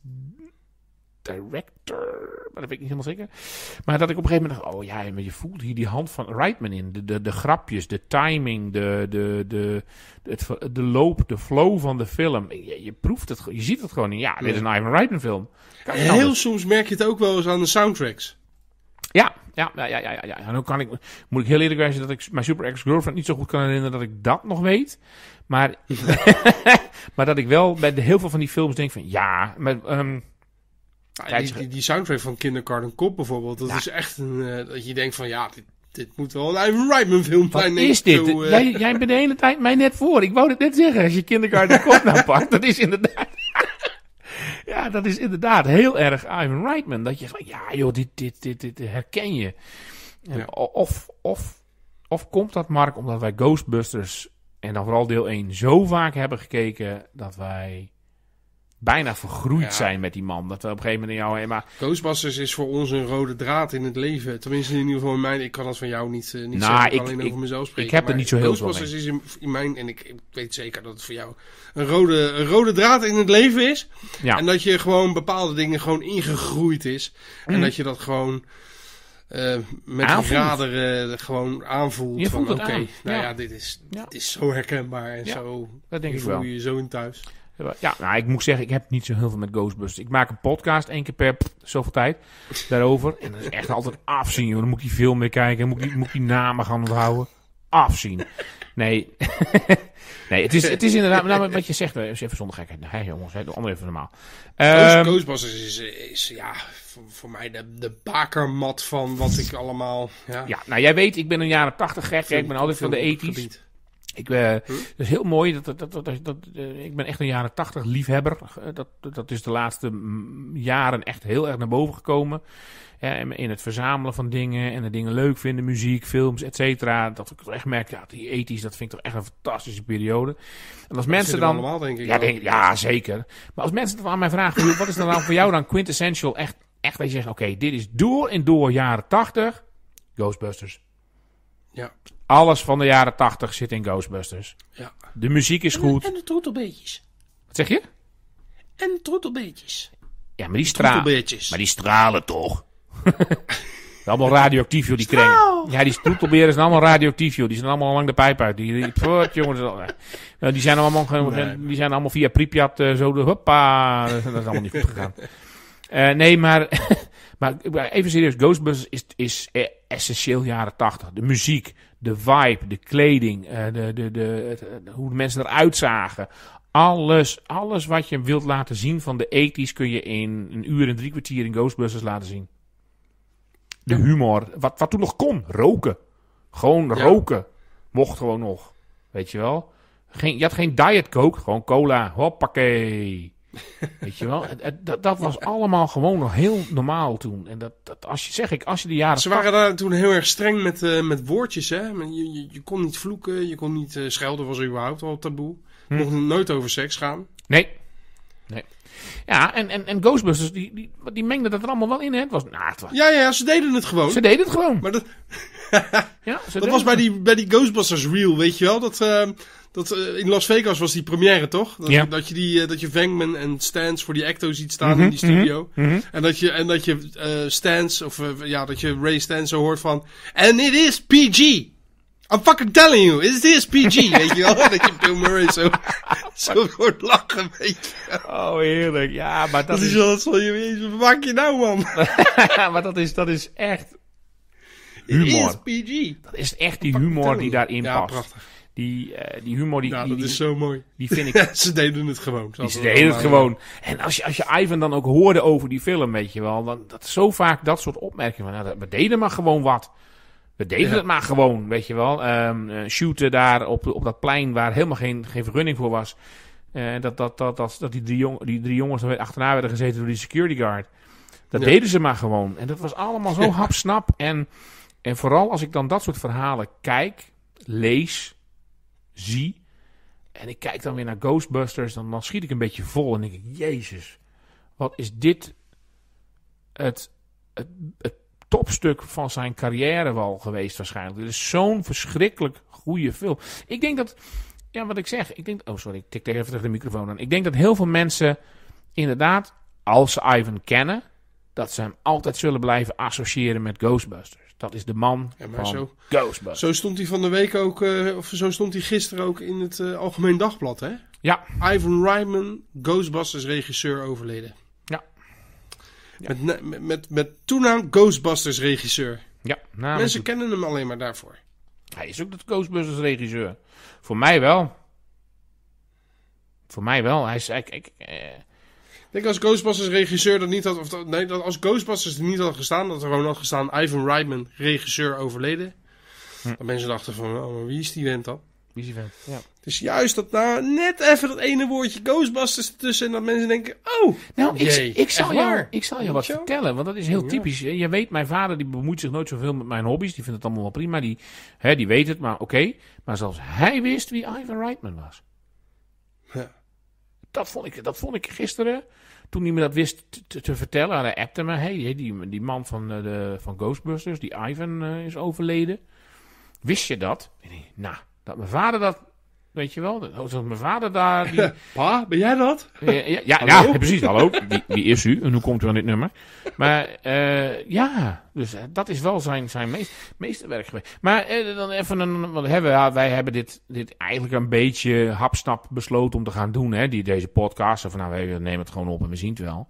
director. Maar dat weet ik niet helemaal zeker. Maar dat ik op een gegeven moment dacht: oh ja, maar je voelt hier die hand van Reitman in. De, de, de grapjes, de timing, de, de, de, het, de loop, de flow van de film. Je, je proeft het, je ziet het gewoon in. Ja, dit is een Ivan Reitman film. Heel soms merk je het ook wel eens aan de soundtracks. Ja, ja, ja, ja, ja, En dan kan ik, moet ik heel eerlijk zijn, dat ik mijn Super Ex-Girlfriend niet zo goed kan herinneren dat ik dat nog weet. Maar, [laughs] [laughs] maar dat ik wel bij heel veel van die films denk van ja, maar, ehm, die, die, soundtrack van Kindergarten Kop bijvoorbeeld, dat is echt een, eh, dat je denkt van ja, dit, moet wel een Ivan Reitman film zijn. is dit? Eh. jij, jij bent de hele tijd mij net voor. Ik wou het net zeggen, als je Kindergarten Kop [laughs] nou pakt, dat is inderdaad... [laughs] ja, dat is inderdaad heel erg Ivan Reitman. Dat je van ja joh, dit, dit, dit, dit herken je. Of, of, of komt dat, Mark, omdat wij Ghostbusters en dan vooral deel 1 zo vaak hebben gekeken dat wij bijna vergroeid zijn met die man. Dat we op een gegeven moment in jou oh, helemaal... Ghostbusters is voor ons een rode draad in het leven. Tenminste, in ieder geval in mijn... Ik kan dat van jou niet, eh, niet nou, zeggen, ik, alleen ik, over mezelf spreken. Ik heb er niet zo heel veel Ghostbusters is in, mijn... En ik, weet zeker dat het voor jou een rode, een rode draad in het leven is. Ja. En dat je gewoon bepaalde dingen gewoon ingegroeid is. En mhm. dat je dat gewoon... Uh, met je die eh, gewoon aanvoelt. van, Oké, nou ja, dit, is, dit is zo herkenbaar en zo... Dat denk ik wel. voel je je zo in thuis. Ja, nou, ik moet zeggen, ik heb niet zo heel veel met Ghostbusters. Ik maak een podcast één keer per zoveel tijd daarover. En dat is echt altijd afzien, joh. Dan moet ik veel meer kijken, moet ik, moet ik die namen gaan onthouden. Afzien. Nee, [laughs] nee het, is, het is inderdaad, nou, wat je zegt, eh, even zonder gekheid. Nee jongens, doe allemaal even normaal. Ehm, Ghostbusters is, is ja, voor, mij de, de bakermat van wat ik allemaal... Ja. ja, nou jij weet, ik ben een jaren tachtig gek, ik ben altijd van de ethisch. Ik, uh, is heel mooi. Dat, dat, dat, dat, eh, ik ben echt een jaren tachtig liefhebber. Eh, dat, dat is de laatste mm, jaren echt heel erg naar boven gekomen. Ja, in het verzamelen van dingen en de dingen leuk vinden, muziek, films, et cetera. Dat ik echt merk, ja, die ethisch, dat vind ik toch echt een fantastische periode. En als mensen dan. denk ik ja, denk, ja, zeker. Maar als mensen dan aan mij vragen, wat is dan, nou dan voor jou dan quintessential? Echt, echt dat je zegt, oké, dit is door en door jaren tachtig. Ghostbusters. Ja. Alles van de jaren 80 zit in Ghostbusters. Ja. De muziek is goed. En de troetelbeetjes. Wat zeg je? En de troetelbeetjes. Ja, maar die stralen. Maar die stralen toch? [laughs] allemaal radioactief, joh, die kringen. Ja, die stroetelberen zijn allemaal radioactief, joh. Die zijn allemaal lang de pijp uit. Die, die, jongens, die, zijn allemaal, die zijn allemaal via Pripyat eh, zo de hoppa. Dat is allemaal niet goed gegaan. Eh, nee, [laughs] maar, maar even serieus. Ghostbusters is, is eh, essentieel jaren 80. De muziek, de vibe, de kleding, eh, de, de, de, hoe de mensen eruit zagen. Alles, alles wat je wilt laten zien van de ethisch kun je in een uur en drie kwartier in Ghostbusters laten zien. De humor, wat, wat toen nog kon, roken. Gewoon roken. Mocht gewoon nog. Weet je wel? Geen, je had geen diet coke, gewoon cola. Hoppakee. [laughs] Weet je wel, dat, dat, was allemaal gewoon nog heel normaal toen. En dat, dat als je, zeg ik, als je de jaren... Ze waren daar toen heel erg streng met, eh, met woordjes, hè. Je, je, kon niet vloeken, je kon niet eh, schelden, was überhaupt al taboe. Hm. Mocht nooit over seks gaan. Nee, nee. Ja, en, en, en Ghostbusters, die, die, die mengde dat er allemaal wel in, hè? Het was, nou, het was... Ja, ja, ze deden het gewoon. Ze deden het gewoon. Maar dat... [laughs] ja, dat was bij die, bij die Ghostbusters real, weet je wel. Dat, eh, dat, eh, in Las Vegas was die première, toch? Dat, ja. dat je, die, eh, dat je Vengman en Stans voor die acto ziet staan mhm, in die mhm, studio. Mhm. En dat je, en dat je eh, Stans, of ja, dat je Ray Stans zo hoort van... And it is PG! I'm fucking telling you, it is PG, [laughs] weet je wel? dat je Bill Murray zo, [laughs] zo hoort lachen, weet je wel? Oh, heerlijk. Ja, maar dat, is... Dat is wel je wat maak je nou, man? [laughs] maar dat is, dat is echt humor. It is PG. Dat is echt die humor die daarin ja, past. Prachtig. Die, uh, die humor, die, nou, die, dat is zo mooi. Die vind ik. ze deden het gewoon. Ze, deden het gewoon. En als je, als je Ivan dan ook hoorde over die film, weet je wel, dan dat zo vaak dat soort opmerkingen. Nou, we deden maar gewoon wat. We deden het maar gewoon, weet je wel. shooten daar op, op dat plein waar helemaal geen, geen vergunning voor was. dat, dat, dat, dat, dat die, drie jong, die drie jongens achterna werden gezeten door die security guard. Dat deden ze maar gewoon. En dat was allemaal zo hapsnap. En, en vooral als ik dan dat soort verhalen kijk, lees zie. En ik kijk dan weer naar Ghostbusters. Dan, dan schiet ik een beetje vol. En denk ik, jezus, wat is dit het, het, topstuk van zijn carrière wel geweest waarschijnlijk. Dit is zo'n verschrikkelijk goede film. Ik denk dat, ja wat ik zeg. Ik denk, oh sorry, ik tik tegen even de microfoon aan. Ik denk dat heel veel mensen inderdaad, als ze Ivan kennen... dat ze hem altijd zullen blijven associëren met Ghostbusters. Dat is de man ja, van zo, Ghostbusters. Zo stond hij van de week ook, uh, of zo stond hij gisteren ook in het eh, Algemeen Dagblad, hè? Ja. Ivan Reitman, Ghostbusters regisseur overleden. Ja. Met, met, met, toenaam Ghostbusters regisseur. Ja. Mensen kennen hem alleen maar daarvoor. Hij is ook de Ghostbusters regisseur. Voor mij wel. Voor mij wel. Hij is, ik, ik, eh, denk als Ghostbusters regisseur dat niet had... Of dat, nee, dat als Ghostbusters er niet had gestaan... Dat er gewoon had gestaan Ivan Reitman, regisseur, overleden. Hm. Dat mensen dachten van, oh, maar wie is die vent dan? Wie is die vent, ja. is juist dat nou net even dat ene woordje Ghostbusters ertussen... en dat mensen denken, oh, nou, jee, ik, ik, zal jou, ik zal je wat vertellen, want dat is heel typisch. Je weet, mijn vader die bemoeit zich nooit zoveel met mijn hobby's. Die vindt het allemaal wel prima, die, hè, die weet het, maar oké. Maar zelfs hij wist wie Ivan Reitman was. Ja dat vond ik, dat vond ik gisteren, toen hij me dat wist te, vertellen. Hij appte me, hey, die, die man van, eh, de, van Ghostbusters, die Ivan, eh, is overleden. Wist je dat? nou, dat mijn vader dat Weet je wel? Dat oh, mijn vader daar. Die... [laughs] Pa, ben jij dat? Ja, ja, ja, precies. Hallo, wie, wie, is u en hoe komt u aan dit nummer? Maar eh, ja, dus eh, dat is wel zijn, zijn meest, meesterwerk geweest. Maar eh, dan even een. Want hebben, wij hebben dit, dit eigenlijk een beetje hapsnap besloten om te gaan doen. Hè, die, deze podcast. Van nou, we nemen het gewoon op en we zien het wel.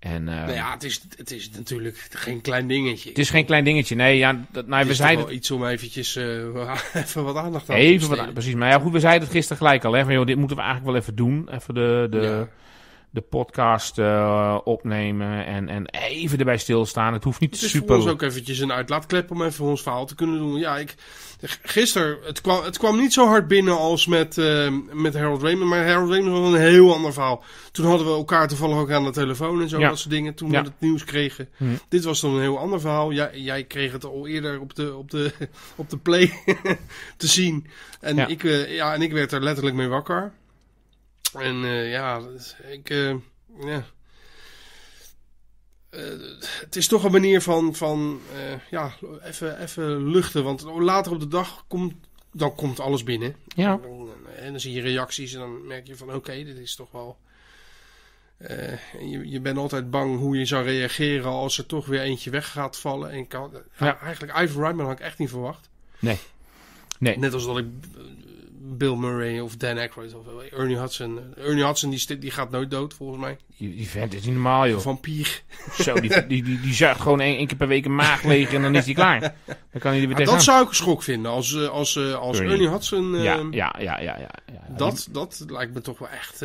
En, ehm, nou ja, het is, het is natuurlijk geen klein dingetje. Het is geen klein dingetje. Nee, ja, dat, nou, we zeiden het... iets om eventjes eh, [laughs] even wat aandacht aan te geven. Even precies. Maar ja, goed, we zeiden het gisteren gelijk al. Hè, van, joh, dit moeten we eigenlijk wel even doen. Even de, de, de podcast eh, opnemen en, en even erbij stilstaan. Het hoeft niet het is super... Het ook eventjes een uitlaatklep om even ons verhaal te kunnen doen. Ja, ik, gisteren, het kwam, het kwam niet zo hard binnen als met, ehm, met Harold Raymond, maar Harold Raymond was een heel ander verhaal. Toen hadden we elkaar toevallig ook aan de telefoon en zo, dat soort dingen, toen we het nieuws kregen. Hm. Dit was dan een heel ander verhaal. Jij, jij kreeg het al eerder op de, op de, [laughs] op de play [laughs] te zien. En, ik, eh, ja, en ik werd er letterlijk mee wakker. En eh, ja, ik. Eh, ja. Eh, het is toch een manier van, van ja, even, even luchten. Want later op de dag komt, dan komt alles binnen. Ja. En dan, en dan zie je reacties en dan merk je van oké, dit is toch wel... je, je bent altijd bang hoe je zou reageren als er toch weer eentje weg gaat vallen. En kan, ja. Eigenlijk, Ivan Reitman had ik echt niet verwacht. Nee. nee. Net als dat ik Bill Murray of Dan Aykroyd of Ernie Hudson. Ernie Hudson die, die gaat nooit dood volgens mij. Die, die vent is niet normaal joh. Vampier. Zo, die, [laughs] die, die, die zuigt gewoon één, keer per week een maag leeg en dan is hij klaar. Dan kan hij er weer ah, Dat zou ik een schok vinden als, eh, als, eh, als, Ernie. Hudson... Ja, eh, ja, ja, ja, ja, ja, Dat, dat lijkt me toch wel echt...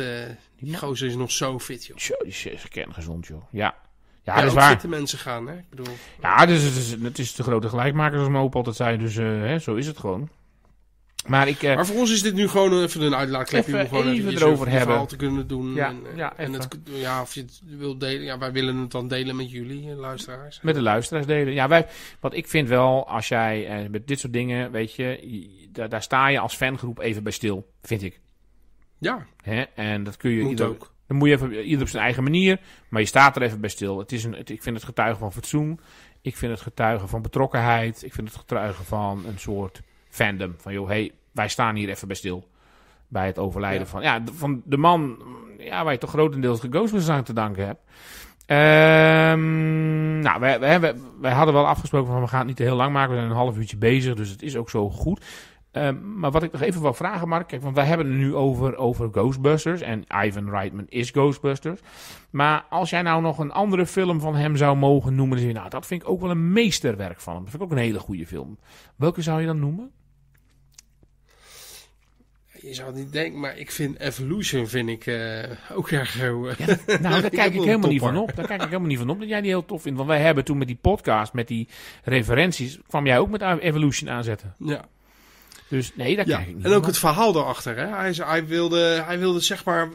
die gozer is nog zo fit joh. Zo, die is kerngezond joh. Ja, ja, dat is waar. zitten mensen gaan, hè? Ik bedoel... Ja, dus het is, het is de grote gelijkmaker, zoals opa altijd zei. Dus hè, zo is het gewoon. Maar, ik, eh, maar voor ons is dit nu gewoon even een uitlaatklep. om gewoon even, even erover hebben. te kunnen doen. Ja, en, eh, en het, ja, of je het wilt delen. Ja, wij willen het dan delen met jullie, eh, luisteraars. Met de luisteraars delen. Ja, wij, wat ik vind wel, als jij met dit soort dingen, weet je, daar, daar, sta je als fangroep even bij stil, vind ik. Ja. Hè? En dat kun je Moet ook. Dan moet je even, ieder op zijn eigen manier, maar je staat er even bij stil. Het is een, ik vind het getuigen van fatsoen. Ik vind het getuigen van betrokkenheid. Ik vind het getuigen van een soort fandom. Van joh, hey, wij staan hier even bij stil. Bij het overlijden van, ja, van de man ja, waar je toch grotendeels de Ghostbusters aan te danken hebt. Um, nou, wij, wij, wij, hadden wel afgesproken van we gaan het niet te heel lang maken. We zijn een half uurtje bezig, dus het is ook zo goed. Ehm, maar wat ik nog even wil vragen, Mark. Kijk, want wij hebben het nu over, over Ghostbusters. En Ivan Reitman is Ghostbusters. Maar als jij nou nog een andere film van hem zou mogen noemen. Dan zeg je, nou, dat vind ik ook wel een meesterwerk van hem. Dat vind ik ook een hele goede film. Welke zou je dan noemen? je zou het niet denken, maar ik vind Evolution vind ik eh, ook erg... Uh, nou, [laughs] daar kijk ik helemaal niet van op. Daar kijk ik helemaal niet van op dat jij die heel tof vindt. Want wij hebben toen met die podcast, met die referenties, kwam jij ook met Evolution aanzetten. Ja. Dus nee, daar ja. kijk ik niet En ook het verhaal daarachter. Hè? Hij, hij, wilde, hij wilde zeg maar...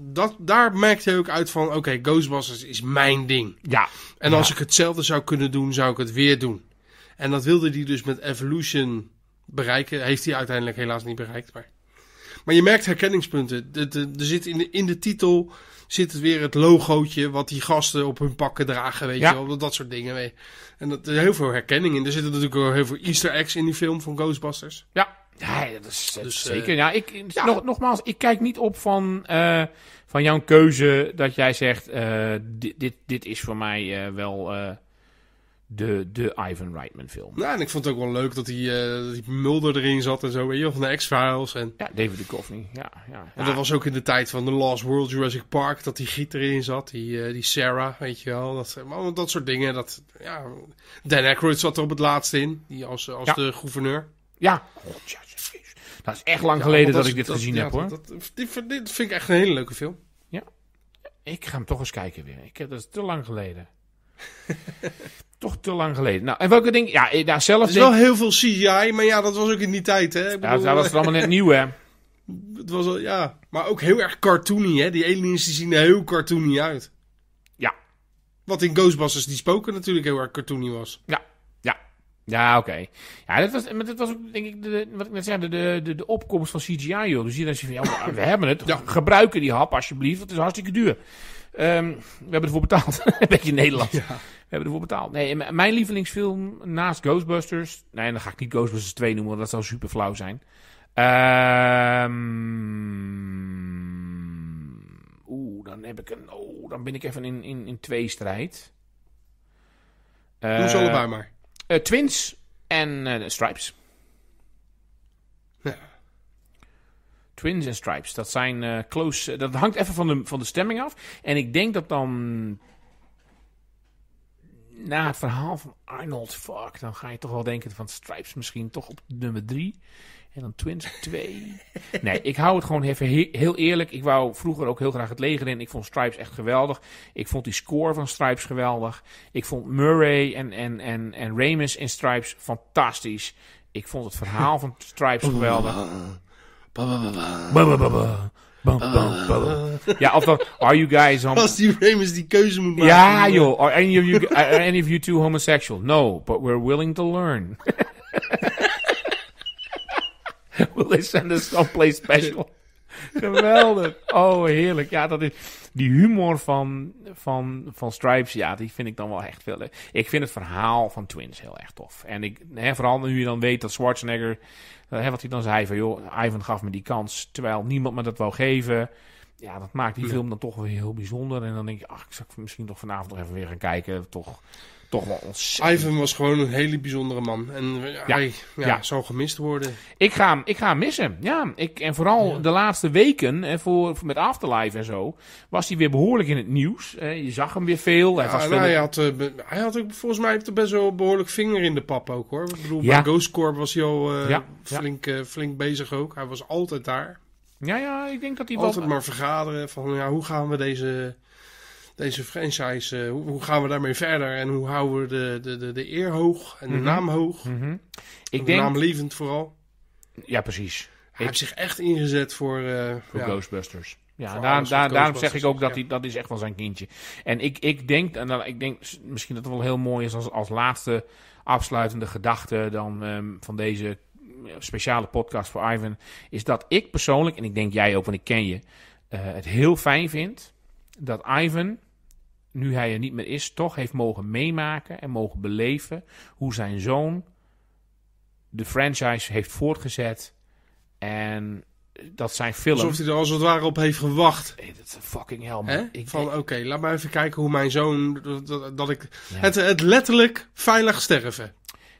Dat, daar merkte hij ook uit van, oké, okay, Ghostbusters is mijn ding. Ja. En als ik hetzelfde zou kunnen doen, zou ik het weer doen. En dat wilde hij dus met Evolution bereiken. Heeft hij uiteindelijk helaas niet bereikt. Maar, maar je merkt herkenningspunten. Er zit in de, in de titel zit het weer het logootje wat die gasten op hun pakken dragen, weet je wel. Dat soort dingen. mee. En dat, er is heel veel herkenning in. Er zitten natuurlijk heel veel easter eggs in die film van Ghostbusters. Ja, ja dat is dus, eh, zeker. ja, ik, Nog, nogmaals, ik kijk niet op van, eh, van jouw keuze dat jij zegt, eh, dit, dit, dit is voor mij wel de, de Ivan Reitman film. Nou, en ik vond het ook wel leuk dat die, eh, Mulder erin zat en zo, weet je, van de X-Files. En... Ja, David Duchovny, ja, ja. En dat was ook in de tijd van The Lost World, Jurassic Park, dat die giet erin zat, die, eh, die Sarah, weet je wel. Dat, dat soort dingen, dat, ja. Dan Aykroyd zat er op het laatste in, die als, als de gouverneur. Ja, dat is echt lang geleden dat, ik dit gezien heb, hoor. Dat, vind ik echt een hele leuke film. Ja, ik ga hem toch eens kijken weer. Ik heb, dat is te lang geleden. [laughs] Toch te lang geleden. Nou, en welke ding? Ja, eh, daar zelf. Er wel heel veel CGI, maar ja, dat was ook in die tijd, hè? Ik bedoel, ja, dat was allemaal net eh, nieuw, hè? [laughs] Het was al, ja. Maar ook heel erg cartoony, hè? Die aliens die zien er heel cartoony uit. Ja. Wat in Ghostbusters die spoken natuurlijk heel erg cartoony was. Ja. Ja. Ja, oké. Ja, dat was, maar dat was ook, denk ik, de, wat ik net zei, de, de, de opkomst van CGI, joh. Dus hier dan je van, ja, we hebben het. Gebruiken die hap, alsjeblieft. Het is hartstikke duur. Ehm, we hebben ervoor betaald. [laughs] een beetje Nederlands. Ja. We hebben ervoor betaald. Nee, mijn lievelingsfilm naast Ghostbusters. Nee, dan ga ik niet Ghostbusters 2 noemen, dat zou super flauw zijn. Ehm, oeh, dan heb ik een. Oh, dan ben ik even in, in, in twee strijd. Doe ze eh, allebei maar. Eh, twins en eh, Stripes. Ja. Twins en Stripes. Dat zijn eh, close. Eh, dat hangt even van de, van de stemming af. En ik denk dat dan. Na het verhaal van Arnold, fuck, dan ga je toch wel denken van Stripes misschien toch op nummer 3. En dan Twins 2. [laughs] nee, ik hou het gewoon even heel eerlijk. Ik wou vroeger ook heel graag het leger in. Ik vond Stripes echt geweldig. Ik vond die score van Stripes geweldig. Ik vond Murray en, en, en, en Ramus in Stripes fantastisch. Ik vond het verhaal van Stripes geweldig. Yeah, of are you guys homo... Als die keuze moet maken. Ja, joh. Are any of you, are any of you two homosexual? No, but we're willing to learn. [laughs] Will they send us someplace special? Geweldig. Oh, heerlijk. Ja, dat is die humor van, van, van Stripes. Ja, die vind ik dan wel echt veel Ik vind het verhaal van Twins heel erg tof. En ik, hè, vooral nu je dan weet dat Schwarzenegger, eh, hè, wat hij dan zei van joh, Ivan gaf me die kans terwijl niemand me dat wou geven. Ja, dat maakt die film dan toch weer heel bijzonder. En dan denk je, ach, ik zou misschien toch vanavond nog even weer gaan kijken. Toch toch wel ontzettend. Ivan was gewoon een hele bijzondere man. En eh, hij ja, ja. zou gemist worden. Ik ga hem, ik ga hem missen. Ja, ik, en vooral de laatste weken eh, voor, met Afterlife en zo. was hij weer behoorlijk in het nieuws. je zag hem weer veel. Hij, nou, hij, had, eh, hij had ook volgens mij heeft er best wel behoorlijk vinger in de pap ook hoor. Ik bedoel, bij Ghost Corp was jou flink, flink bezig ook. Hij was altijd daar. Ja, ja, ik denk dat hij altijd maar vergaderen van ja, hoe gaan we deze deze franchise, eh, hoe, hoe, gaan we daarmee verder en hoe houden we de, de, de, eer hoog en de mhm. naam hoog? Mm -hmm. Ik de denk... naamlevend vooral. Ja, precies. Hij heeft zich echt ingezet voor, eh, voor Ghostbusters. Ja, daar, daar, daarom zeg ik ook dat hij, dat is echt wel zijn kindje. En ik, ik denk, en dan, ik denk misschien dat het wel heel mooi is als, als laatste afsluitende gedachte dan, ehm, van deze speciale podcast voor Ivan. Is dat ik persoonlijk, en ik denk jij ook, want ik ken je, eh, het heel fijn vind dat Ivan nu hij er niet meer is, toch heeft mogen meemaken en mogen beleven hoe zijn zoon de franchise heeft voortgezet. En dat zijn films. Alsof hij er als het ware op heeft gewacht. Hey, dat is fucking hell, man. Ik, Van, oké, laat maar even kijken hoe mijn zoon... Dat, dat ik, het, het letterlijk veilig sterven.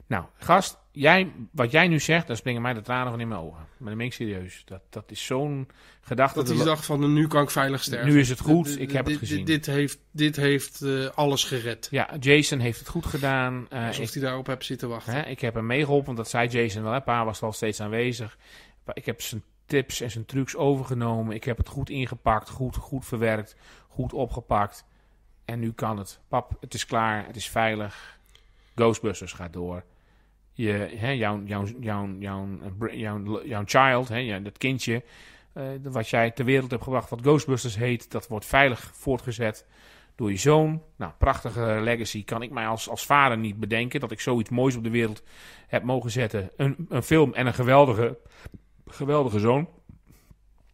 Nou, gast, jij, wat jij nu zegt, dat springen mij de tranen van in mijn ogen. Maar dan ben ik serieus. Dat, dat is zo'n gedachte. Dat hij dacht van, nu kan ik veilig sterven. Nu is het goed, ik heb het gezien. Dit heeft, dit heeft eh, alles gered. Ja, Jason heeft het goed gedaan. Uh, Alsof hij daarop hebt zitten wachten. Hè, ik heb hem meegeholpen, want dat zei Jason wel. Hè. Pa was wel steeds aanwezig. Ik heb zijn tips en zijn trucs overgenomen. Ik heb het goed ingepakt, goed, goed verwerkt, goed opgepakt. En nu kan het. Pap, het is klaar, het is veilig. Ghostbusters gaat door je, hè, jouw, jouw, jouw, jouw, jouw, child, hè, dat kindje eh, wat jij ter wereld hebt gebracht, wat Ghostbusters heet, dat wordt veilig voortgezet door je zoon. Nou, prachtige legacy kan ik mij als, als vader niet bedenken. Dat ik zoiets moois op de wereld heb mogen zetten. Een, een film en een geweldige, geweldige zoon.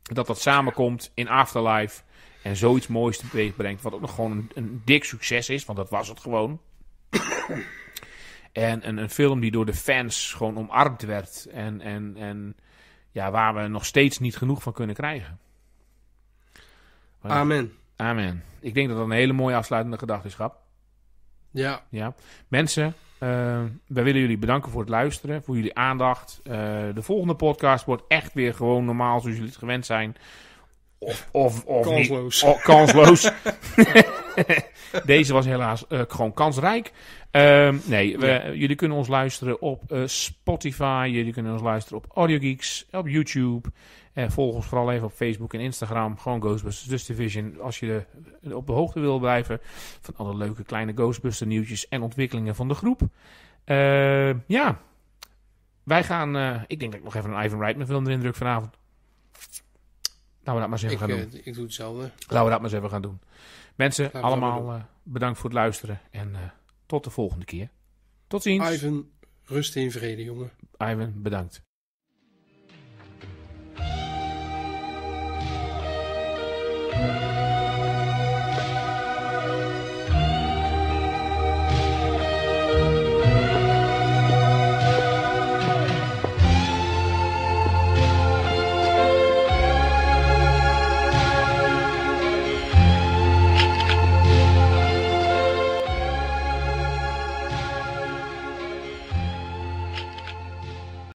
Dat dat samenkomt in Afterlife. En zoiets moois teweeg brengt. Wat ook nog gewoon een, een dik succes is. Want dat was het gewoon. En een, een film die door de fans gewoon omarmd werd. En, en, en ja, waar we nog steeds niet genoeg van kunnen krijgen. Amen. Amen. Ik denk dat dat een hele mooie afsluitende gedachte is, Ja. ja. Mensen, uh, eh, wij willen jullie bedanken voor het luisteren, voor jullie aandacht. Eh, de volgende podcast wordt echt weer gewoon normaal zoals jullie het gewend zijn. Of, of, of Niet, of, kansloos. [laughs] [laughs] Deze was helaas eh, gewoon kansrijk. Ehm, nee, we, jullie kunnen ons luisteren op eh, Spotify. Jullie kunnen ons luisteren op AudioGeeks, op YouTube. Uh, volg ons vooral even op Facebook en Instagram. Gewoon Ghostbusters Division. Als je op de hoogte wil blijven van alle leuke kleine Ghostbusters nieuwtjes en ontwikkelingen van de groep. Ehm, ja, wij gaan... ik denk dat ik nog even een Ivan Reitman film erin druk vanavond. Laten we dat maar eens even gaan doen. Ik doe hetzelfde. Laten we dat maar eens even gaan doen. Mensen, allemaal eh, bedankt voor het luisteren. En eh, tot de volgende keer. Tot ziens. Ivan, rust in vrede, jongen. Ivan, bedankt.